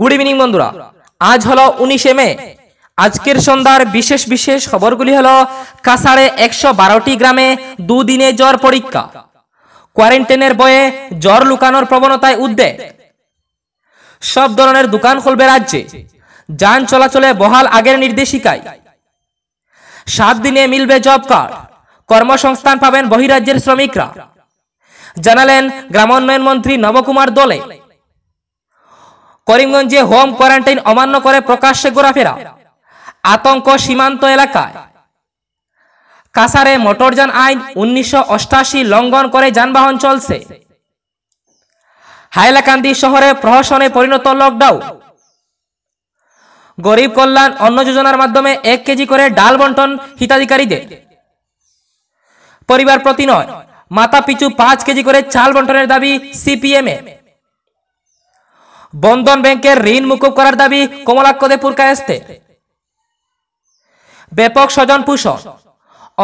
good evening বন্ধুরা আজ হলো উনিশে মে আজকের সন্ধ্যার বিশেষ বিশেষ খবরগুলি হলো কাসারে একশো বারোটি গ্রামে দুদিনে জ্বর পরীক্ষা কোয়ারেন্টাইনের বয়ে জ্বর লুকানোর প্রবণতায় উদ্বেগ সব ধরনের দোকান খুলবে রাজ্যে যান চলাচলে বহাল আগের নির্দেশিকায় সাত দিনে মিলবে জব কার্ড কর্মসংস্থান পাবেন বহিরাজ্যের শ্রমিকরা জানালেন গ্রামোন্নয়ন মন্ত্রী নবকুমার দলে করিমগঞ্জে হোম কোয়ারেন্টাইন অমান্য করে প্রকাশ্যে ঘোরাফেরা আতঙ্ক সীমান্ত এলাকায় কাসারে মোটরযান আইন উনিশশো লঙ্ঘন করে যানবাহন চলছে হাইলাকান্দি শহরে প্রহসনে পরিণত লকডাউন গরিব কল্যাণ অন্ন যোজনার মাধ্যমে এক কেজি করে ডাল বন্টন হিতাধিকারীদের পরিবার প্রতি নয় মাথা পিছু পাঁচ কেজি করে চাল বন্টনের দাবি সিপিএমএ বন্ধন ব্যাংকের ঋণ মুকুব করার দাবি কমলাক্ষদে পুরকায়স্তে ব্যাপক স্বজন পোষণ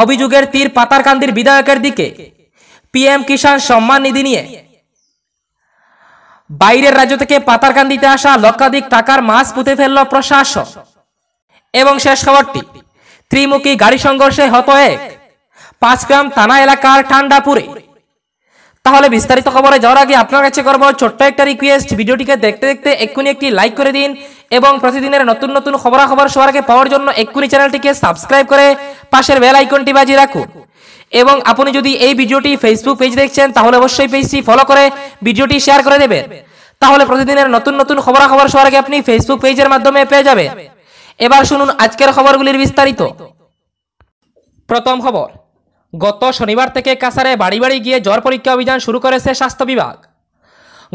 অভিযোগের তীর পাতারকান্দির বিধায়কের দিকে পিএম কিষাণ সম্মান নিধি নিয়ে বাইরের রাজ্য থেকে পাতারকান্দিতে আসা লক্ষাধিক টাকার মাছ পুঁতে ফেলল প্রশাসন এবং শেষ খবরটি ত্রিমুখী গাড়ি সংঘর্ষে হত এক পাঁচগ্রাম থানা এলাকার ঠান্ডাপুরে তাহলে বিস্তারিত খবরে যাওয়ার আগে আপনার কাছে করবো ছোট্ট একটা রিকোয়েস্ট ভিডিওটিকে দেখতে দেখতে এক্ষুনি একটি লাইক করে দিন এবং প্রতিদিনের নতুন নতুন খবরাখবর সবার আগে পাওয়ার জন্য এক্ষুনি চ্যানেলটিকে সাবস্ক্রাইব করে পাশের বেল আইকনটি বাজিয়ে রাখুন এবং আপনি যদি এই ভিডিওটি ফেসবুক পেজ দেখছেন তাহলে অবশ্যই পেজটি ফলো করে ভিডিওটি শেয়ার করে দেবেন তাহলে প্রতিদিনের নতুন নতুন খবরাখবর সবার আগে আপনি ফেসবুক পেজের মাধ্যমে পেয়ে যাবেন এবার শুনুন আজকের খবরগুলির বিস্তারিত প্রথম খবর গত শনিবার থেকে কাসারে বাড়ি বাড়ি গিয়ে জ্বর পরীক্ষা অভিযান শুরু করেছে স্বাস্থ্য বিভাগ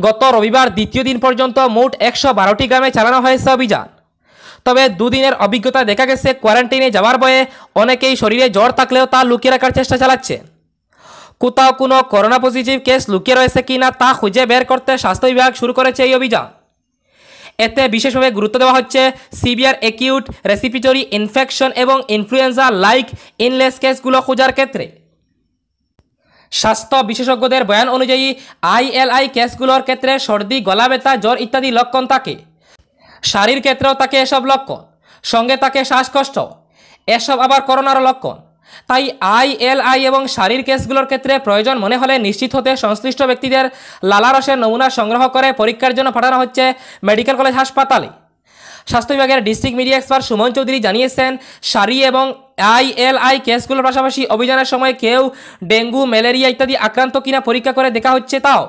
গত রবিবার দ্বিতীয় দিন পর্যন্ত মোট একশো বারোটি গ্রামে চালানো হয়েছে অভিযান তবে দুদিনের অভিজ্ঞতা দেখা গেছে কোয়ারেন্টাইনে যাওয়ার বয়ে অনেকেই শরীরে জ্বর থাকলেও তা লুকিয়ে রাখার চেষ্টা চালাচ্ছে কোথাও কোনো করোনা পজিটিভ কেস লুকিয়ে রয়েছে কি না তা খুঁজে বের করতে স্বাস্থ্য বিভাগ শুরু করেছে এই অভিযান এতে বিশেষভাবে গুরুত্ব দেওয়া হচ্ছে সিভিয়ার একিউট রেসিপিটরি ইনফেকশন এবং ইনফ্লুয়েঞ্জা লাইক ইনলেস কেসগুলো খোঁজার ক্ষেত্রে স্বাস্থ্য বিশেষজ্ঞদের বয়ান অনুযায়ী আইএলআই কেসগুলোর ক্ষেত্রে সর্দি গলা ব্যথা জ্বর ইত্যাদি লক্ষণ থাকে শারীর ক্ষেত্রেও তাকে এসব লক্ষণ সঙ্গে তাকে শ্বাসকষ্ট এসব আবার করোনার লক্ষণ তাই আইএলআই এবং শাড়ির কেসগুলোর ক্ষেত্রে প্রয়োজন মনে হলে নিশ্চিত হতে সংশ্লিষ্ট ব্যক্তিদের লালারসের নমুনা সংগ্রহ করে পরীক্ষার জন্য পাঠানো হচ্ছে মেডিকেল কলেজ হাসপাতালে স্বাস্থ্য বিভাগের district media expert Suman Chowdhury জানিয়েছেন সারি এবং আইএলআই কেসগুলোর পাশাপাশি অভিযানের সময় কেউ ডেঙ্গু ম্যালেরিয়া ইত্যাদি আক্রান্ত কিনা পরীক্ষা করে দেখা হচ্ছে তাও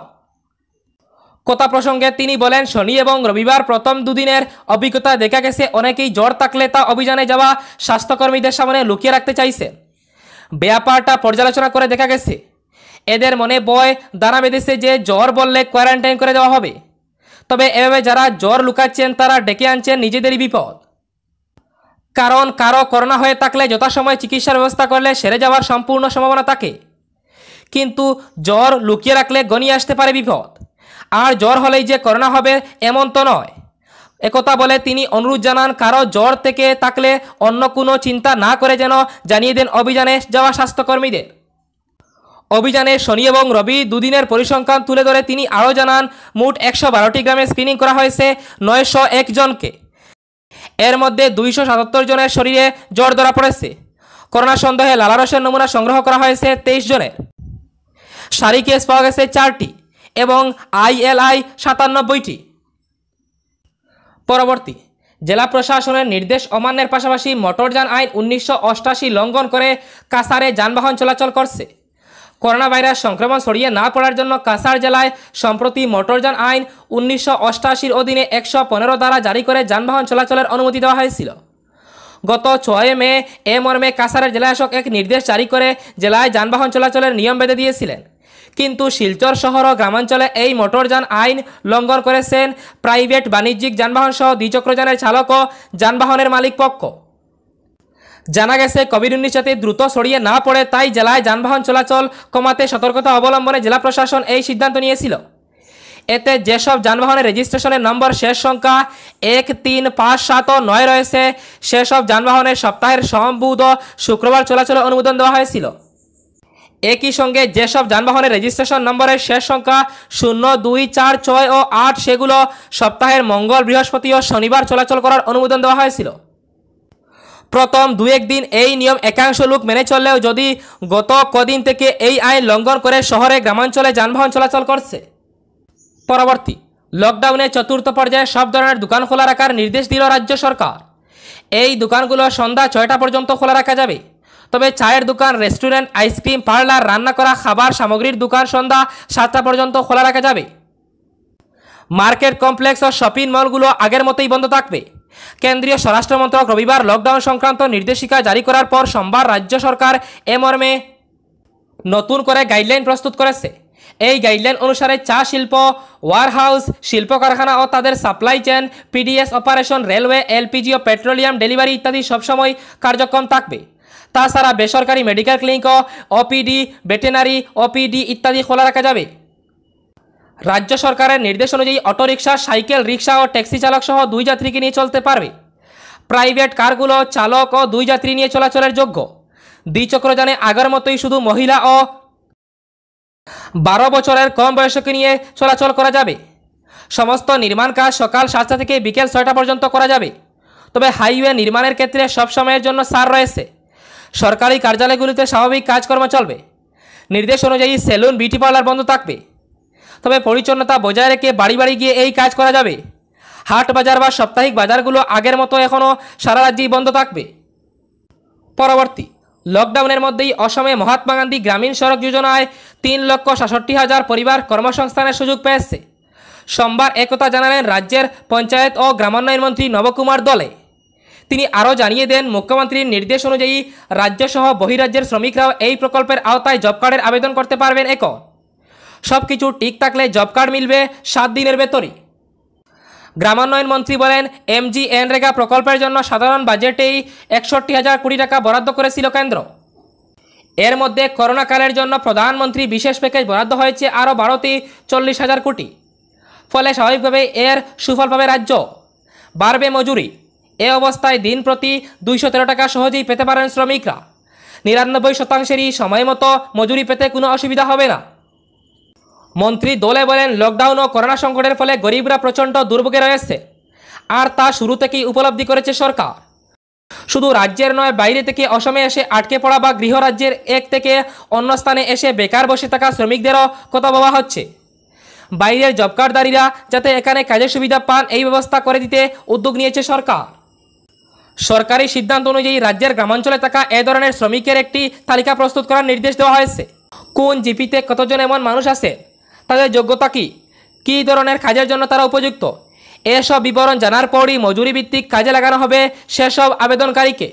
কথা প্রসঙ্গে তিনি বলেন শনি এবং রবিবার প্রথম দুদিনের অভিজ্ঞতা দেখা গেছে অনেকেই জ্বর থাকলে তা অভিযানে যাওয়া স্বাস্থ্যকর্মীদের সামনে লুকিয়ে রাখতে চাইছেন ব্যাপারটা পর্যালোচনা করে দেখা গেছে এদের মনে বয় দানা বেঁধেছে যে জ্বর বললে কোয়ারেন্টাইন করে দেওয়া হবে তবে এভাবে যারা জ্বর লুকাচ্ছেন তারা ডেকে আনছেন নিজেদেরই বিপদ কারণ কারো করোনা হয়ে থাকলে যথাসময়ে চিকিৎসার ব্যবস্থা করলে সেরে যাওয়ার সম্পূর্ণ সম্ভাবনা থাকে কিন্তু জ্বর লুকিয়ে রাখলে গনি আসতে পারে বিপদ আর জ্বর হলেই যে করোনা হবে এমন তো নয় একথা বলে তিনি অনুরোধ জানান কারো জ্বর থেকে থাকলে অন্য কোনো চিন্তা না করে যেন জানিয়ে দেন অভিযানে যাওয়া স্বাস্থ্যকর্মীদের অভিযানে শনি এবং রবি দুদিনের পরিসংখ্যান তুলে ধরে তিনি আরও জানান মোট একশো বারোটি গ্রামে স্ক্রিনিং করা হয়েছে নয়শো একজনকে এর মধ্যে দুইশো সাতাত্তর জনের শরীরে জ্বর ধরা পড়েছে করোনা সন্দেহে লালারসের নমুনা সংগ্রহ করা হয়েছে তেইশ জনের সারি কেস পাওয়া গেছে চারটি এবং আইএলআই সাতানব্বইটি পরবর্তী জেলা প্রশাসনের নির্দেশ অমান্যের পাশাপাশি মোটরযান আইন উনিশশো অষ্টাশি লঙ্ঘন করে কাসারে যানবাহন চলাচল করছে করোনা ভাইরাস সংক্রমণ ছড়িয়ে না পড়ার জন্য কাসার জেলায় সম্প্রতি মোটরযান আইন উনিশশো অষ্টাশির অধীনে একশো পনেরো দ্বারা জারি করে যানবাহন চলাচলের অনুমতি দেওয়া হয়েছিল গত ছয় মে এ মর্মে কাসারের জেলাশক এক নির্দেশ জারি করে জেলায় যানবাহন চলাচলের নিয়ম বেঁধে দিয়েছিলেন কিন্তু শিলচর শহর ও গ্রামাঞ্চলে এই মোটরযান আইন লঙ্ঘন করেছেন প্রাইভেট বাণিজ্যিক যানবাহন সহ দ্বিচক্রযানের চালক ও যানবাহনের মালিক পক্ষ জানা গেছে কোভিড উনিশ সাথে দ্রুত ছড়িয়ে না পড়ে তাই জেলায় যানবাহন চলাচল কমাতে সতর্কতা অবলম্বনে জেলা প্রশাসন এই সিদ্ধান্ত নিয়েছিল এতে যেসব যানবাহনের রেজিস্ট্রেশনের নম্বর শেষ সংখ্যা এক তিন পাঁচ সাত ও নয় রয়েছে সেসব যানবাহনের সপ্তাহের সম্বুধ শুক্রবার চলাচলের অনুমোদন দেওয়া হয়েছিল একই সঙ্গে যেসব যানবাহনের রেজিস্ট্রেশন নম্বরের শেষ সংখ্যা শূন্য দুই চার ছয় ও আট সেগুলো সপ্তাহের মঙ্গল বৃহস্পতি ও শনিবার চলাচল করার অনুমোদন দেওয়া হয়েছিল প্রথম দু একদিন এই নিয়ম একাংশ লোক মেনে চললেও যদি গত কদিন থেকে এই আইন লঙ্ঘন করে শহরে গ্রামাঞ্চলে যানবাহন চলাচল করছে পরবর্তী লকডাউনে চতুর্থ পর্যায়ে সব ধরনের দোকান খোলা রাখার নির্দেশ দিল রাজ্য সরকার এই দোকানগুলো সন্ধ্যা ছয়টা পর্যন্ত খোলা রাখা যাবে তবে চায়ের দোকান রেস্টুরেন্ট আইসক্রিম পার্লার রান্না করা খাবার সামগ্রীর দোকান সন্ধ্যা সাতটা পর্যন্ত খোলা রাখা যাবে মার্কেট কমপ্লেক্স ও শপিং মলগুলো আগের মতোই বন্ধ থাকবে কেন্দ্রীয় স্বরাষ্ট্র মন্ত্রক রবিবার লকডাউন সংক্রান্ত নির্দেশিকা জারি করার পর সোমবার রাজ্য সরকার এ মর্মে নতুন করে গাইডলাইন প্রস্তুত করেছে এই গাইডলাইন অনুসারে চা শিল্প ওয়ারহাউস শিল্প কারখানা ও তাদের supply chain PDS operation railway LPG ও পেট্রোলিয়াম ডেলিভারি ইত্যাদি সবসময় কার্যক্রম থাকবে তাছাড়া বেসরকারি medical clinic OPD veterinary OPD ইত্যাদি খোলা রাখা যাবে রাজ্য সরকারের নির্দেশ অনুযায়ী রিক্সা সাইকেল রিক্সা ও ট্যাক্সি চালক সহ দুই যাত্রীকে নিয়ে চলতে পারবে প্রাইভেট কারগুলো চালক ও দুই যাত্রী নিয়ে চলাচলের যোগ্য দ্বিচক্রযানে আগের মতোই শুধু মহিলা ও বারো বছরের কম বয়সকে নিয়ে চলাচল করা যাবে সমস্ত নির্মাণ কাজ সকাল সাতটা থেকে বিকেল ছয়টা পর্যন্ত করা যাবে তবে হাইওয়ে নির্মাণের ক্ষেত্রে সব সময়ের জন্য সার রয়েছে সরকারি কার্যালয়গুলিতে স্বাভাবিক কাজকর্ম চলবে নির্দেশ অনুযায়ী সেলুন বিউটি পার্লার বন্ধ থাকবে তবে পরিচ্ছন্নতা বজায় রেখে বাড়ি বাড়ি গিয়ে এই কাজ করা যাবে হাট বাজার বা সাপ্তাহিক বাজারগুলো আগের মতো এখনও সারা রাজ্যেই বন্ধ থাকবে পরবর্তী লকডাউনের মধ্যেই অসমে মহাত্মা গান্ধী গ্রামীণ সড়ক যোজনায় তিন লক্ষ সাতষট্টি হাজার পরিবার কর্মসংস্থানের সুযোগ পেয়েছে সোমবার একথা জানালেন রাজ্যের পঞ্চায়েত ও গ্রামোন্নয়ন মন্ত্রী নবকুমার দলে তিনি আরও জানিয়ে দেন মুখ্যমন্ত্রীর নির্দেশ অনুযায়ী রাজ্যসহ বহিরাজ্যের শ্রমিকরাও এই প্রকল্পের আওতায় জব কার্ডের আবেদন করতে পারবেন এক সব কিছু ঠিক থাকলে জব কার্ড মিলবে সাত দিনের ভেতরে গ্রামোন্নয়ন মন্ত্রী বলেন এম জি এনরেগা প্রকল্পের জন্য সাধারণ বাজেটেই একষট্টি হাজার কোটি টাকা বরাদ্দ করেছিল কেন্দ্র এর মধ্যে করোনাকালের জন্য প্রধানমন্ত্রী বিশেষ প্যাকেজ বরাদ্দ হয়েছে আরও বারোটি চল্লিশ হাজার কোটি ফলে স্বাভাবিকভাবে এর সুফল পাবে রাজ্য বাড়বে মজুরি এ অবস্থায় দিন প্রতি দুইশো তেরো টাকা সহজেই পেতে পারেন শ্রমিকরা নিরানব্বই শতাংশেরই সময় মতো মজুরি পেতে কোনো অসুবিধা হবে না মন্ত্রী দোলে বলেন লকডাউন ও করোনা সংকটের ফলে গরিবরা প্রচণ্ড দুর্ভোগে রয়েছে আর তা শুরু থেকেই উপলব্ধি করেছে সরকার শুধু রাজ্যের নয় বাইরে থেকে অসমে এসে আটকে পড়া বা গৃহরাজ্যের এক থেকে অন্য স্থানে এসে বেকার বসে থাকা শ্রমিকদেরও কথা বলা হচ্ছে বাইরের জবকারদারীরা যাতে এখানে কাজের সুবিধা পান এই ব্যবস্থা করে দিতে উদ্যোগ নিয়েছে সরকার সরকারি সিদ্ধান্ত অনুযায়ী রাজ্যের গ্রামাঞ্চলে থাকা এ ধরনের শ্রমিকের একটি তালিকা প্রস্তুত করার নির্দেশ দেওয়া হয়েছে কোন জিপিতে কতজন এমন মানুষ আছে তাদের যোগ্যতা কী কী ধরনের কাজের জন্য তারা উপযুক্ত এসব বিবরণ জানার পরই মজুরি ভিত্তিক কাজে লাগানো হবে সেসব আবেদনকারীকে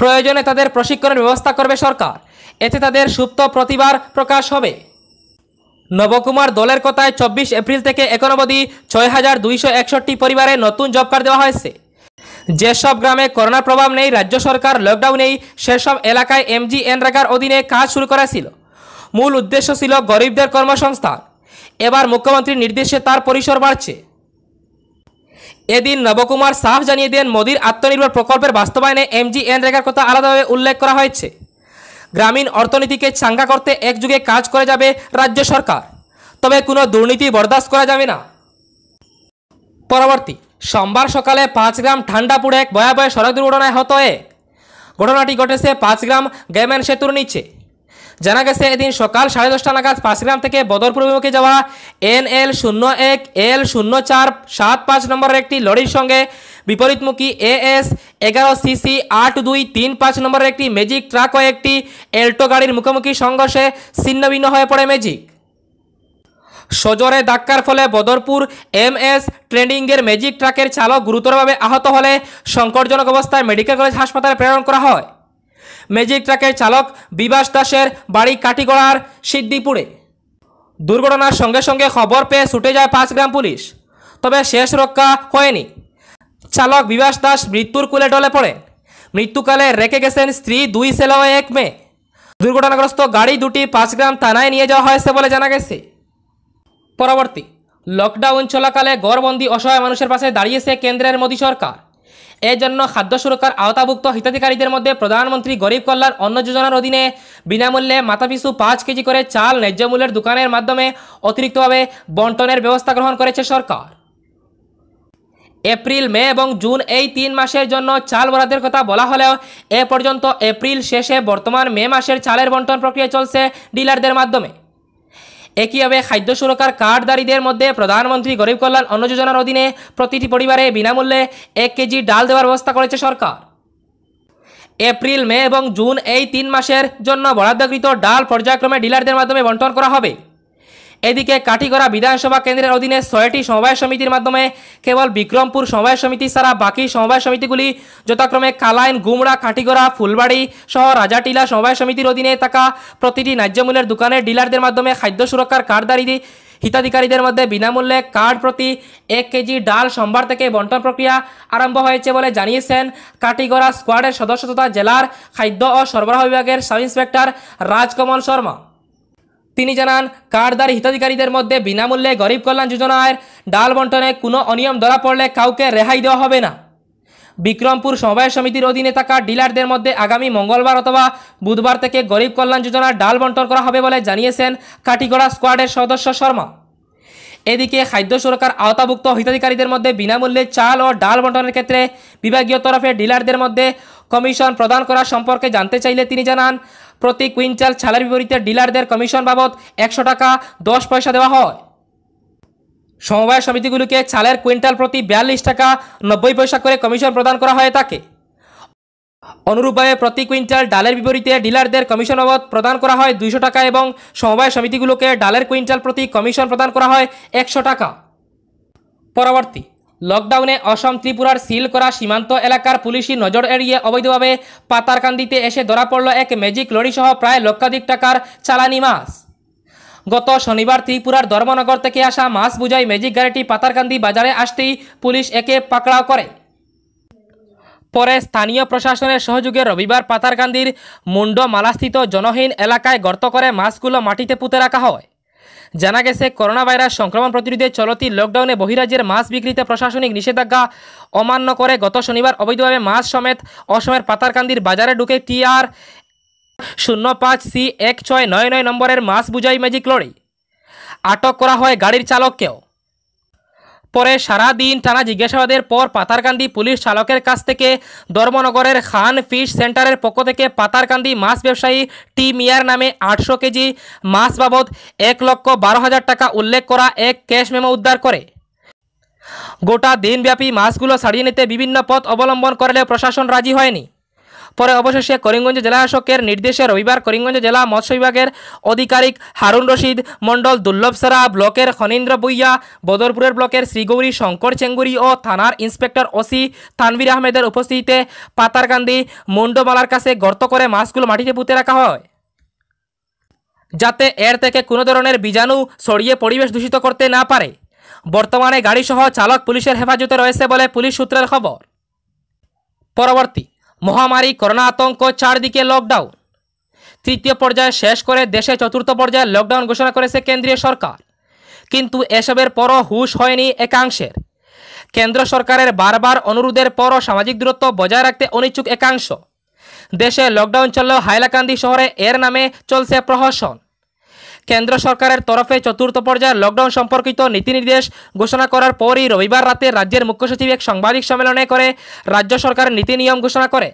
প্রয়োজনে তাদের প্রশিক্ষণের ব্যবস্থা করবে সরকার এতে তাদের সুপ্ত প্রতিভার প্রকাশ হবে নবকুমার দলের কথায় চব্বিশ এপ্রিল থেকে এখন অবধি ছয় হাজার দুইশো একষট্টি পরিবারে নতুন জব কার্ড দেওয়া হয়েছে যেসব গ্রামে করোনার প্রভাব নেই রাজ্য সরকার লকডাউনেই সেসব এলাকায় এন রাখার অধীনে কাজ শুরু করা ছিল মূল উদ্দেশ্য ছিল গরিবদের কর্মসংস্থান এবার মুখ্যমন্ত্রীর নির্দেশে তার পরিসর বাড়ছে এদিন নবকুমার সাহ জানিয়ে দেন মোদীর আত্মনির্ভর প্রকল্পের বাস্তবায়নে এন রেখার কথা আলাদাভাবে উল্লেখ করা হয়েছে গ্রামীণ অর্থনীতিকে চাঙ্গা করতে একযুগে কাজ করে যাবে রাজ্য সরকার তবে কোনো দুর্নীতি বরদাস্ত করা যাবে না পরবর্তী সোমবার সকালে পাঁচ ঠান্ডা ঠান্ডাপুরে এক ভয়াবহ সড়ক দুর্ঘটনায় হত এক ঘটনাটি ঘটেছে পাঁচ গ্রাম গেমেন সেতুর নিচে জানা গেছে এদিন সকাল সাড়ে দশটা নাগাদ পাঁচ গ্রাম থেকে বদরপুর অভিমুখে যাওয়া এন এল শূন্য এক এল শূন্য চার সাত পাঁচ নম্বরের একটি লরির সঙ্গে বিপরীতমুখী এ এস এগারো সিসি আট দুই তিন পাঁচ নম্বরের একটি ম্যাজিক ট্রাক ও একটি এল্টো গাড়ির মুখোমুখি সংঘর্ষে ছিন্নভিন্ন হয়ে পড়ে ম্যাজিক সজরে ধাক্কার ফলে বদরপুর এম এস ট্রেনিংয়ের ম্যাজিক ট্রাকের চালক গুরুতরভাবে আহত হলে সংকটজনক অবস্থায় মেডিকেল কলেজ হাসপাতালে প্রেরণ করা হয় ম্যাজিক ট্রাকের চালক বিবাস দাসের বাড়ি কাটিগড়ার সিদ্দিপুরে দুর্ঘটনার সঙ্গে সঙ্গে খবর পেয়ে ছুটে যায় পাঁচ গ্রাম পুলিশ তবে শেষ রক্ষা হয়নি চালক বিবাস দাস মৃত্যুর কুলে ডলে পড়ে মৃত্যুকালে রেখে গেছেন স্ত্রী দুই ছেলে ও এক মেয়ে দুর্ঘটনাগ্রস্ত গাড়ি দুটি পাঁচগ্রাম থানায় নিয়ে যাওয়া হয়েছে বলে জানা গেছে পরবর্তী লকডাউন চলাকালে গড়বন্দি অসহায় মানুষের পাশে দাঁড়িয়েছে কেন্দ্রের মোদী সরকার এজন্য জন্য খাদ্য সুরক্ষার আওতাভুক্ত হিতাধিকারীদের মধ্যে প্রধানমন্ত্রী গরিব কল্যাণ অন্ন যোজনার অধীনে বিনামূল্যে মাথাপিছু পাঁচ কেজি করে চাল ন্যায্য মূল্যের দোকানের মাধ্যমে অতিরিক্তভাবে বন্টনের ব্যবস্থা গ্রহণ করেছে সরকার এপ্রিল মে এবং জুন এই তিন মাসের জন্য চাল বরাদ্দের কথা বলা হলেও এ পর্যন্ত এপ্রিল শেষে বর্তমান মে মাসের চালের বন্টন প্রক্রিয়া চলছে ডিলারদের মাধ্যমে একইভাবে খাদ্য সুরক্ষার কার্ডদারীদের মধ্যে প্রধানমন্ত্রী গরিব কল্যাণ অন্ন যোজনার অধীনে প্রতিটি পরিবারে বিনামূল্যে এক কেজি ডাল দেওয়ার ব্যবস্থা করেছে সরকার এপ্রিল মে এবং জুন এই তিন মাসের জন্য বরাদ্দকৃত ডাল পর্যায়ক্রমে ডিলারদের মাধ্যমে বন্টন করা হবে এদিকে কাটিগড়া বিধানসভা কেন্দ্রের অধীনে ছয়টি সমবায় সমিতির মাধ্যমে কেবল বিক্রমপুর সমবায় সমিতি ছাড়া বাকি সমবায় সমিতিগুলি যথাক্রমে কালাইন গুমড়া কাটিগড়া ফুলবাড়ি সহ রাজাটিলা সমবায় সমিতির অধীনে থাকা প্রতিটি ন্যায্যমূল্যের দোকানের ডিলারদের মাধ্যমে খাদ্য সুরক্ষার কার্ডদারি হিতাধিকারীদের মধ্যে বিনামূল্যে কার্ড প্রতি এক কেজি ডাল সোমবার থেকে বন্টন প্রক্রিয়া আরম্ভ হয়েছে বলে জানিয়েছেন কাটিগড়া স্কোয়াডের সদস্য তথা জেলার খাদ্য ও সরবরাহ বিভাগের সাব ইন্সপেক্টর রাজকমল শর্মা তিনি জানান কার্ডদার হিতাধিকারীদের মধ্যে বিনামূল্যে গরিব কল্যাণ যোজনার ডাল বন্টনে কোনো অনিয়ম ধরা পড়লে কাউকে রেহাই দেওয়া হবে না বিক্রমপুর সমবায় সমিতির অধীনে থাকা ডিলারদের মধ্যে আগামী মঙ্গলবার অথবা বুধবার থেকে গরিব কল্যাণ যোজনার ডাল বন্টন করা হবে বলে জানিয়েছেন কাটিগড়া স্কোয়াডের সদস্য শর্মা এদিকে খাদ্য সুরক্ষার আওতাভুক্ত হিতাধিকারীদের মধ্যে বিনামূল্যে চাল ও ডাল বন্টনের ক্ষেত্রে বিভাগীয় তরফে ডিলারদের মধ্যে কমিশন প্রদান করা সম্পর্কে জানতে চাইলে তিনি জানান প্রতি কুইন্টাল ছালের বিপরীতে ডিলারদের কমিশন বাবদ একশো টাকা দশ পয়সা দেওয়া হয় সমবায় সমিতিগুলোকে ছালের কুইন্টাল প্রতি বিয়াল্লিশ টাকা নব্বই পয়সা করে কমিশন প্রদান করা হয় তাকে অনুরূপভাবে প্রতি কুইন্টাল ডালের বিপরীতে ডিলারদের কমিশন বাবদ প্রদান করা হয় দুইশো টাকা এবং সমবায় সমিতিগুলোকে ডালের কুইন্টাল প্রতি কমিশন প্রদান করা হয় একশো টাকা পরবর্তী লকডাউনে অসম ত্রিপুরার সিল করা সীমান্ত এলাকার পুলিশি নজর এড়িয়ে অবৈধভাবে পাতারকান্দিতে এসে ধরা পড়ল এক ম্যাজিক লড়িসহ প্রায় লক্ষাধিক টাকার চালানি মাছ গত শনিবার ত্রিপুরার ধর্মনগর থেকে আসা মাছ বুঝাই ম্যাজিক গাড়িটি পাতারকান্দি বাজারে আসতেই পুলিশ একে পাকড়াও করে পরে স্থানীয় প্রশাসনের সহযোগে রবিবার পাতারকান্দির মুন্ডমালাস্থিত জনহীন এলাকায় গর্ত করে মাছগুলো মাটিতে পুঁতে রাখা হয় জানা গেছে করোনা ভাইরাস সংক্রমণ প্রতিরোধে চলতি লকডাউনে বহিরাজ্যের মাছ বিক্রিতে প্রশাসনিক নিষেধাজ্ঞা অমান্য করে গত শনিবার অবৈধভাবে মাছ সমেত অসমের পাতারকান্দির বাজারে ঢুকে টিআর শূন্য পাঁচ সি এক ছয় নয় নয় নম্বরের মাছ বুঝাই ম্যাজিক লড়ি আটক করা হয় গাড়ির চালককেও পরে সারাদিন টানা জিজ্ঞাসাবাদের পর পাতারকান্দি পুলিশ চালকের কাছ থেকে ধর্মনগরের খান ফিশ সেন্টারের পক্ষ থেকে পাতারকান্দি মাছ ব্যবসায়ী টি মিয়ার নামে আটশো কেজি মাছ বাবদ এক লক্ষ বারো হাজার টাকা উল্লেখ করা এক ক্যাশ মেমো উদ্ধার করে গোটা দিনব্যাপী মাছগুলো সারিয়ে নিতে বিভিন্ন পথ অবলম্বন করলেও প্রশাসন রাজি হয়নি পরে অবশেষে করিমগঞ্জ শাসকের নির্দেশে রবিবার করিমগঞ্জ জেলা মৎস্য বিভাগের আধিকারিক হারুন রশিদ মণ্ডল সারা ব্লকের খনীন্দ্র বুইয়া বদরপুরের ব্লকের শ্রীগৌরী শঙ্কর চেঙ্গুরি ও থানার ইন্সপেক্টর ওসি তানভীর আহমেদের উপস্থিতিতে পাতারকান্দি মুন্ডমালার কাছে গর্ত করে মাছগুলো মাটিতে পুঁতে রাখা হয় যাতে এর থেকে কোনো ধরনের বীজাণু ছড়িয়ে পরিবেশ দূষিত করতে না পারে বর্তমানে গাড়িসহ চালক পুলিশের হেফাজতে রয়েছে বলে পুলিশ সূত্রের খবর পরবর্তী মহামারী করোনা আতঙ্ক চারদিকে লকডাউন তৃতীয় পর্যায়ে শেষ করে দেশে চতুর্থ পর্যায়ে লকডাউন ঘোষণা করেছে কেন্দ্রীয় সরকার কিন্তু এসবের পরও হুশ হয়নি একাংশের কেন্দ্র সরকারের বারবার অনুরোধের পরও সামাজিক দূরত্ব বজায় রাখতে অনিচ্ছুক একাংশ দেশে লকডাউন চললেও হাইলাকান্দি শহরে এর নামে চলছে প্রহসন কেন্দ্র সরকারের তরফে চতুর্থ পর্যায়ে লকডাউন সম্পর্কিত নীতি নির্দেশ ঘোষণা করার পরই রবিবার রাতে রাজ্যের মুখ্যসচিব এক সাংবাদিক সম্মেলনে করে রাজ্য সরকারের নীতি নিয়ম ঘোষণা করে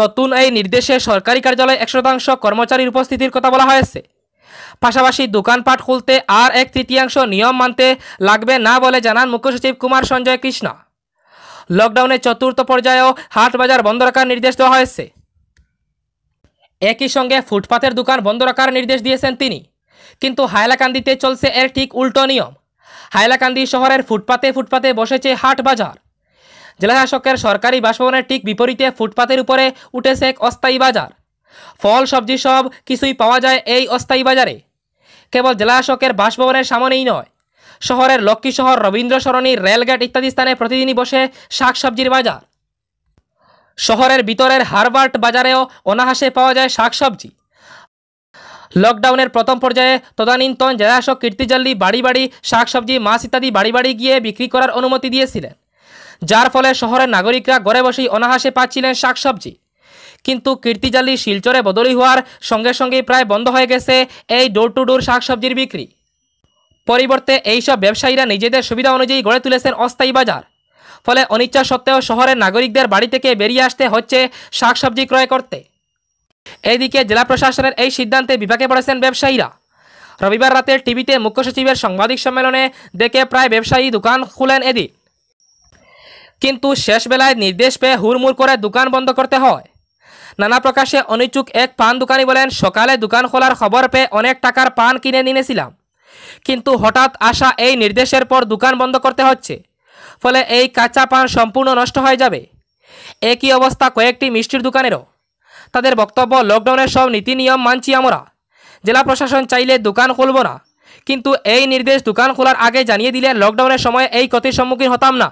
নতুন এই নির্দেশে সরকারি কার্যালয়ে এক শতাংশ কর্মচারীর উপস্থিতির কথা বলা হয়েছে পাশাপাশি দোকানপাট খুলতে আর এক তৃতীয়াংশ নিয়ম মানতে লাগবে না বলে জানান মুখ্যসচিব কুমার সঞ্জয় কৃষ্ণ লকডাউনে চতুর্থ পর্যায়েও হাট বাজার বন্ধ রাখার নির্দেশ দেওয়া হয়েছে একই সঙ্গে ফুটপাতের দোকান বন্ধ রাখার নির্দেশ দিয়েছেন তিনি কিন্তু হাইলাকান্দিতে চলছে এর ঠিক উল্টো নিয়ম হাইলাকান্দি শহরের ফুটপাতে ফুটপাতে বসেছে হাট বাজার জেলাশাসকের সরকারি বাসভবনের ঠিক বিপরীতে ফুটপাতের উপরে উঠেছে এক অস্থায়ী বাজার ফল সবজি সব কিছুই পাওয়া যায় এই অস্থায়ী বাজারে কেবল জেলাশাসকের বাসভবনের সামনেই নয় শহরের লক্ষ্মী শহর রবীন্দ্র সরণী রেলগেট ইত্যাদি স্থানে প্রতিদিনই বসে শাক সবজির বাজার শহরের ভিতরের হারবার্ট বাজারেও অনাহাসে পাওয়া যায় শাকসবজি লকডাউনের প্রথম পর্যায়ে তদানীন্তন জেলাশক কীর্তিজাল্লি বাড়ি বাড়ি শাকসবজি মাছ ইত্যাদি বাড়ি বাড়ি গিয়ে বিক্রি করার অনুমতি দিয়েছিলেন যার ফলে শহরের নাগরিকরা ঘরে বসেই অনাহাসে পাচ্ছিলেন শাকসবজি কিন্তু কীর্তিজাল্লি শিলচরে বদলি হওয়ার সঙ্গে সঙ্গেই প্রায় বন্ধ হয়ে গেছে এই ডোর টু ডোর শাকসবজির বিক্রি পরিবর্তে এইসব ব্যবসায়ীরা নিজেদের সুবিধা অনুযায়ী গড়ে তুলেছেন অস্থায়ী বাজার ফলে অনিচ্ছা সত্ত্বেও শহরের নাগরিকদের বাড়ি থেকে বেরিয়ে আসতে হচ্ছে শাকসবজি ক্রয় করতে এদিকে জেলা প্রশাসনের এই সিদ্ধান্তে বিপাকে পড়েছেন ব্যবসায়ীরা রবিবার রাতে টিভিতে মুখ্য সচিবের সাংবাদিক সম্মেলনে দেখে প্রায় ব্যবসায়ী দোকান খুলেন এদিন কিন্তু শেষ বেলায় নির্দেশ পেয়ে হুড়মুড় করে দোকান বন্ধ করতে হয় নানা প্রকাশে অনিচ্ছুক এক পান দোকানি বলেন সকালে দোকান খোলার খবর পেয়ে অনেক টাকার পান কিনে নিয়েছিলাম কিন্তু হঠাৎ আসা এই নির্দেশের পর দোকান বন্ধ করতে হচ্ছে ফলে এই কাঁচা পান সম্পূর্ণ নষ্ট হয়ে যাবে একই অবস্থা কয়েকটি মিষ্টির দোকানেরও তাদের বক্তব্য লকডাউনের সব নীতি নিয়ম মানছি আমরা জেলা প্রশাসন চাইলে দোকান খুলব না কিন্তু এই নির্দেশ দোকান খোলার আগে জানিয়ে দিলে লকডাউনের সময় এই ক্ষতির সম্মুখীন হতাম না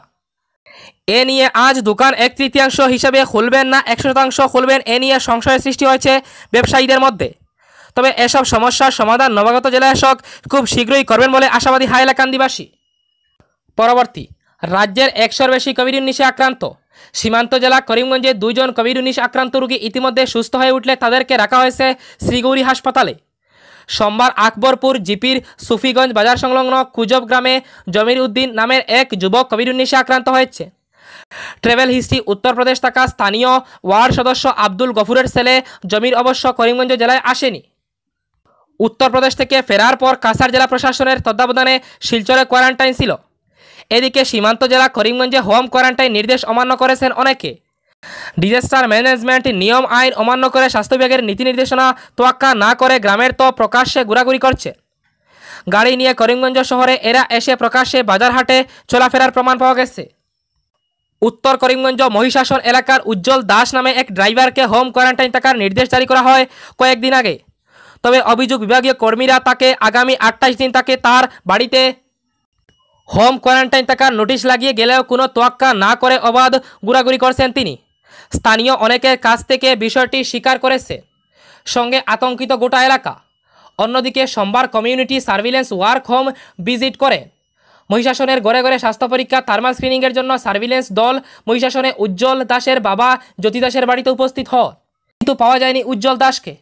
এ নিয়ে আজ দোকান এক তৃতীয়াংশ হিসাবে খুলবেন না একশো শতাংশ খুলবেন এ নিয়ে সংশয়ের সৃষ্টি হয়েছে ব্যবসায়ীদের মধ্যে তবে এসব সমস্যার সমাধান নবাগত জেলা শখ খুব শীঘ্রই করবেন বলে আশাবাদী হাইলাকান্দিবাসী পরবর্তী রাজ্যের একশোর বেশি কোভিড উনিশে আক্রান্ত সীমান্ত জেলা করিমগঞ্জে দুইজন কোভিড উনিশ আক্রান্ত রোগী ইতিমধ্যে সুস্থ হয়ে উঠলে তাদেরকে রাখা হয়েছে শ্রীগৌরী হাসপাতালে সোমবার আকবরপুর জিপির সুফিগঞ্জ বাজার সংলগ্ন কুজব গ্রামে জমির উদ্দিন নামের এক যুবক কোভিড উনিশে আক্রান্ত হয়েছে ট্রেভেল হিস্ট্রি উত্তরপ্রদেশ থাকা স্থানীয় ওয়ার্ড সদস্য আব্দুল গফুরের ছেলে জমির অবশ্য করিমগঞ্জ জেলায় আসেনি উত্তরপ্রদেশ থেকে ফেরার পর কাসার জেলা প্রশাসনের তত্ত্বাবধানে শিলচরে কোয়ারেন্টাইন ছিল এদিকে সীমান্ত জেলা করিমগঞ্জে হোম কোয়ারেন্টাইন নির্দেশ অমান্য করেছেন অনেকে ডিজাস্টার ম্যানেজমেন্ট নিয়ম আইন অমান্য করে স্বাস্থ্য বিভাগের নীতি নির্দেশনা তোয়াক্কা না করে গ্রামের তো প্রকাশ্যে ঘোরাঘুরি করছে গাড়ি নিয়ে করিমগঞ্জ শহরে এরা এসে প্রকাশ্যে বাজারহাটে চলাফেরার প্রমাণ পাওয়া গেছে উত্তর করিমগঞ্জ মহিষাসন এলাকার উজ্জ্বল দাস নামে এক ড্রাইভারকে হোম কোয়ারেন্টাইন থাকার নির্দেশ জারি করা হয় কয়েকদিন আগে তবে অভিযোগ বিভাগীয় কর্মীরা তাকে আগামী আটটাইশ দিন তাকে তার বাড়িতে হোম কোয়ারেন্টাইন থাকার নোটিশ লাগিয়ে গেলেও কোনো তোয়াক্কা না করে অবাধ গুড়াগুড়ি করছেন তিনি স্থানীয় অনেকের কাছ থেকে বিষয়টি স্বীকার করেছে সঙ্গে আতঙ্কিত গোটা এলাকা অন্যদিকে সোমবার community surveillance work home visit করে মহিষাসনের ঘরে ঘরে স্বাস্থ্য পরীক্ষা থার্মাল স্ক্রিনিংয়ের জন্য সার্ভিলেন্স দল মহিষাসনে উজ্জ্বল দাসের বাবা জ্যোতি দাসের বাড়িতে উপস্থিত হন কিন্তু পাওয়া যায়নি উজ্জ্বল দাসকে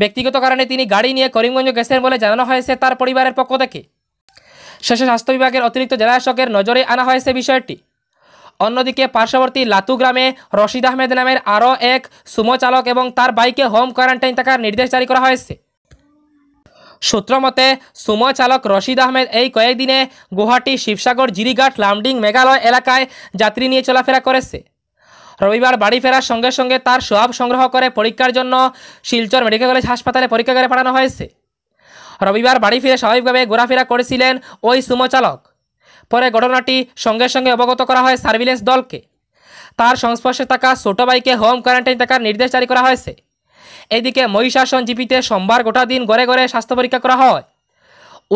ব্যক্তিগত কারণে তিনি গাড়ি নিয়ে করিমগঞ্জ গেছেন বলে জানানো হয়েছে তার পরিবারের পক্ষ থেকে শেষে স্বাস্থ্য বিভাগের অতিরিক্ত জেলাশকের নজরে আনা হয়েছে বিষয়টি অন্যদিকে পার্শ্ববর্তী লাতু গ্রামে রশিদ আহমেদ নামের আরও এক সুমো চালক এবং তার বাইকে হোম কোয়ারেন্টাইন থাকার নির্দেশ জারি করা হয়েছে সূত্র মতে সুমো চালক রশিদ আহমেদ এই কয়েকদিনে গুয়াহাটি শিবসাগর জিরিঘাট লামডিং মেঘালয় এলাকায় যাত্রী নিয়ে চলাফেরা করেছে রবিবার বাড়ি ফেরার সঙ্গে সঙ্গে তার সব সংগ্রহ করে পরীক্ষার জন্য শিলচর মেডিকেল কলেজ হাসপাতালে পরীক্ষাগারে পাঠানো হয়েছে রবিবার বাড়ি ফিরে স্বাভাবিকভাবে ঘোরাফেরা করেছিলেন ওই সুমো চালক পরে ঘটনাটি সঙ্গে সঙ্গে অবগত করা হয় সার্ভিলেন্স দলকে তার সংস্পর্শে থাকা ছোট বাইকে হোম কোয়ারেন্টাইন থাকার নির্দেশ জারি করা হয়েছে এদিকে মহিষাসন জিপিতে সোমবার গোটা দিন ঘরে ঘরে স্বাস্থ্য পরীক্ষা করা হয়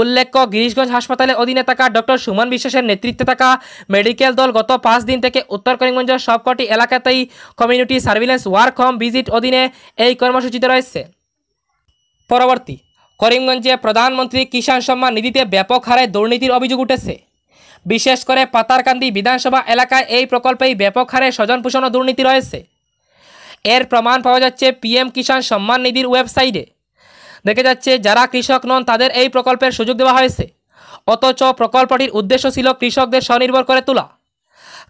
উল্লেখ্য গিরিশগঞ্জ হাসপাতালে অধীনে থাকা ডক্টর সুমন বিশ্বাসের নেতৃত্বে থাকা মেডিকেল দল গত পাঁচ দিন থেকে উত্তর করিমগঞ্জের সবকটি এলাকাতেই community surveillance work home visit অধীনে এই কর্মসূচিতে রয়েছে পরবর্তী করিমগঞ্জে প্রধানমন্ত্রী কিষাণ সম্মান নিধিতে ব্যাপক হারে দুর্নীতির অভিযোগ উঠেছে বিশেষ করে পাতারকান্দি বিধানসভা এলাকায় এই প্রকল্পেই ব্যাপক হারে স্বজন পোষণ দুর্নীতি রয়েছে এর প্রমাণ পাওয়া যাচ্ছে পিএম কিষাণ সম্মান নিধির ওয়েবসাইটে দেখে যাচ্ছে যারা কৃষক নন তাদের এই প্রকল্পের সুযোগ দেওয়া হয়েছে অথচ প্রকল্পটির উদ্দেশ্য ছিল কৃষকদের স্বনির্ভর করে তোলা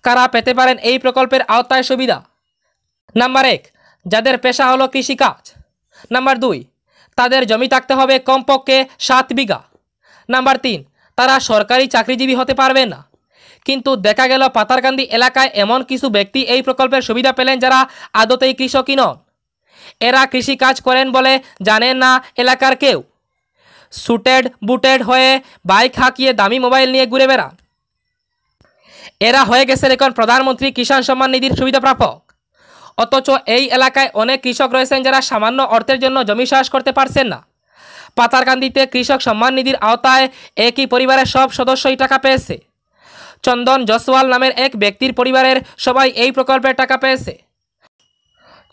কারা পেতে পারেন এই প্রকল্পের আওতায় সুবিধা নাম্বার এক যাদের পেশা হলো কৃষিকাজ নাম্বার দুই তাদের জমি থাকতে হবে কমপক্ষে সাত বিঘা নাম্বার তিন তারা সরকারি চাকরিজীবী হতে পারবে না কিন্তু দেখা গেল পাতারকান্দি এলাকায় এমন কিছু ব্যক্তি এই প্রকল্পের সুবিধা পেলেন যারা আদতেই কৃষকই নন এরা কৃষি কাজ করেন বলে জানেন না এলাকার কেউ সুটেড বুটেড হয়ে বাইক হাঁকিয়ে দামি মোবাইল নিয়ে ঘুরে বেড়ান এরা হয়ে গেছে এখন প্রধানমন্ত্রী কিষাণ সম্মান নিধির সুবিধা প্রাপক অথচ এই এলাকায় অনেক কৃষক রয়েছেন যারা সামান্য অর্থের জন্য জমি চাষ করতে পারছেন না পাতারকান্দিতে কৃষক সম্মান নিধির আওতায় একই পরিবারের সব সদস্যই টাকা পেয়েছে চন্দন জসওয়াল নামের এক ব্যক্তির পরিবারের সবাই এই প্রকল্পের টাকা পেয়েছে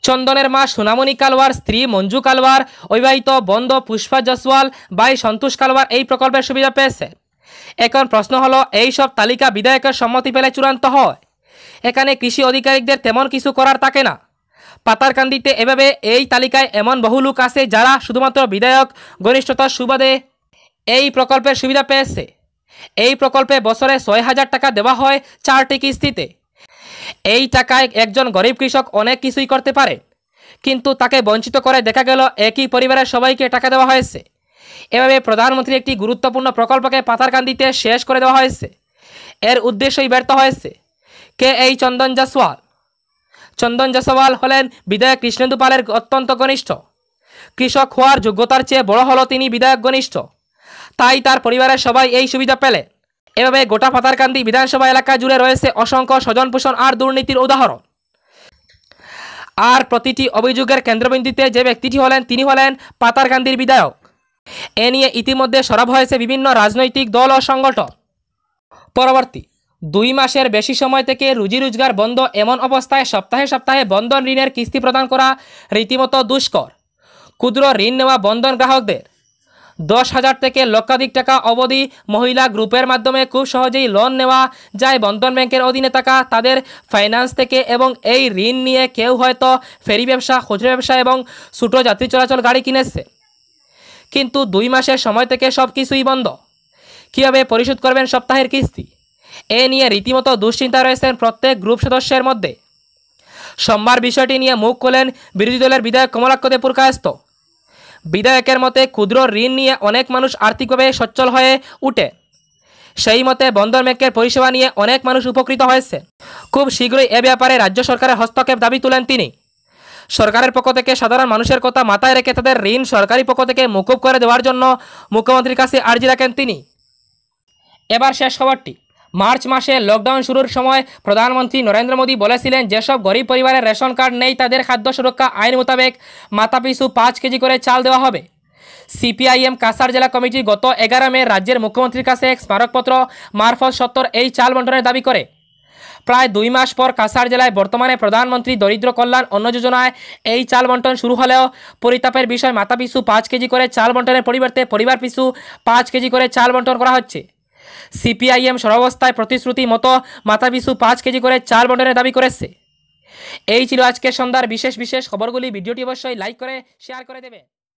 চন্দনের মা সোনামণি কালওয়ার স্ত্রী মঞ্জু কালওয়ার অবিবাহিত বন্ধ পুষ্পা জসওয়াল বাই সন্তোষ কালওয়ার এই প্রকল্পের সুবিধা পেয়েছে এখন প্রশ্ন হলো এই সব তালিকা বিধায়কের সম্মতি পেলে চূড়ান্ত হয় এখানে কৃষি আধিকারিকদের তেমন কিছু করার থাকে না পাতারকান্দিতে এভাবে এই তালিকায় এমন বহু লোক আছে যারা শুধুমাত্র বিধায়ক ঘনিষ্ঠতার সুবাদে এই প্রকল্পের সুবিধা পেয়েছে এই প্রকল্পে বছরে ছয় হাজার টাকা দেওয়া হয় চারটি কিস্তিতে এই টাকায় একজন গরিব কৃষক অনেক কিছুই করতে পারে কিন্তু তাকে বঞ্চিত করে দেখা গেল একই পরিবারের সবাইকে টাকা দেওয়া হয়েছে এভাবে প্রধানমন্ত্রীর একটি গুরুত্বপূর্ণ প্রকল্পকে পাতারকান্দিতে শেষ করে দেওয়া হয়েছে এর উদ্দেশ্যই ব্যর্থ হয়েছে কে এই চন্দন জাসওয়াল চন্দন জাসওয়াল হলেন বিধায়ক কৃষ্ণেন্দু পালের অত্যন্ত ঘনিষ্ঠ কৃষক হওয়ার যোগ্যতার চেয়ে বড় হলো তিনি বিধায়ক ঘনিষ্ঠ তাই তার পরিবারের সবাই এই সুবিধা পেলে এভাবে গোটা পাতারকান্দি বিধানসভা এলাকা জুড়ে রয়েছে অসংখ্য পোষণ আর দুর্নীতির উদাহরণ আর প্রতিটি অভিযোগের কেন্দ্রবিন্দুতে যে ব্যক্তিটি হলেন তিনি হলেন পাতারকান্দির বিধায়ক এ নিয়ে ইতিমধ্যে সরব হয়েছে বিভিন্ন রাজনৈতিক দল ও সংগঠন পরবর্তী দুই মাসের বেশি সময় থেকে রুজি রোজগার বন্ধ এমন অবস্থায় সপ্তাহে সপ্তাহে বন্ধন ঋণের কিস্তি প্রদান করা রীতিমতো দুষ্কর ক্ষুদ্র ঋণ নেওয়া বন্ধন গ্রাহকদের দশ হাজার থেকে লক্ষাধিক টাকা অবধি মহিলা গ্রুপের মাধ্যমে খুব সহজেই লোন নেওয়া যায় বন্ধন ব্যাংকের অধীনে থাকা তাদের ফাইন্যান্স থেকে এবং এই ঋণ নিয়ে কেউ হয়তো ফেরি ব্যবসা খুচরো ব্যবসা এবং ছোটো যাত্রী চলাচল গাড়ি কিনেছে কিন্তু দুই মাসের সময় থেকে সব কিছুই বন্ধ কীভাবে পরিশোধ করবেন সপ্তাহের কিস্তি এ নিয়ে রীতিমতো দুশ্চিন্তা রয়েছেন প্রত্যেক গ্রুপ সদস্যের মধ্যে সোমবার বিষয়টি নিয়ে মুখ খোলেন বিরোধী দলের বিধায়ক কমলাক্ষ কায়স্ত বিধায়কের মতে ক্ষুদ্র ঋণ নিয়ে অনেক মানুষ আর্থিকভাবে সচ্ছল হয়ে উঠে সেই মতে বন্দর ব্যাংকের পরিষেবা নিয়ে অনেক মানুষ উপকৃত হয়েছে খুব শীঘ্রই এ ব্যাপারে রাজ্য সরকারের হস্তক্ষেপ দাবি তুলেন তিনি সরকারের পক্ষ থেকে সাধারণ মানুষের কথা মাথায় রেখে তাদের ঋণ সরকারি পক্ষ থেকে মুকুব করে দেওয়ার জন্য মুখ্যমন্ত্রীর কাছে আর্জি রাখেন তিনি এবার শেষ খবরটি মার্চ মাসে লকডাউন শুরুর সময় প্রধানমন্ত্রী নরেন্দ্র মোদী বলেছিলেন যেসব গরিব পরিবারের রেশন কার্ড নেই তাদের খাদ্য সুরক্ষা আইন মোতাবেক মাথাপিছু পাঁচ কেজি করে চাল দেওয়া হবে সিপিআইএম কাসার জেলা কমিটি গত এগারো মে রাজ্যের মুখ্যমন্ত্রীর কাছে এক স্মারকপত্র মারফত সত্তর এই চাল বন্টনের দাবি করে প্রায় দুই মাস পর কাসার জেলায় বর্তমানে প্রধানমন্ত্রী দরিদ্র কল্যাণ অন্ন যোজনায় এই চাল বন্টন শুরু হলেও পরিতাপের বিষয় পিছু পাঁচ কেজি করে চাল বন্টনের পরিবর্তে পরিবার পিছু পাঁচ কেজি করে চাল বন্টন করা হচ্ছে সিপিআইএম সরবস্থায় প্রতিশ্রুতি মতো মাথাপিছু পাঁচ কেজি করে চাল বন্টনের দাবি করেছে এই ছিল আজকের সন্ধ্যার বিশেষ বিশেষ খবরগুলি ভিডিওটি অবশ্যই লাইক করে শেয়ার করে দেবে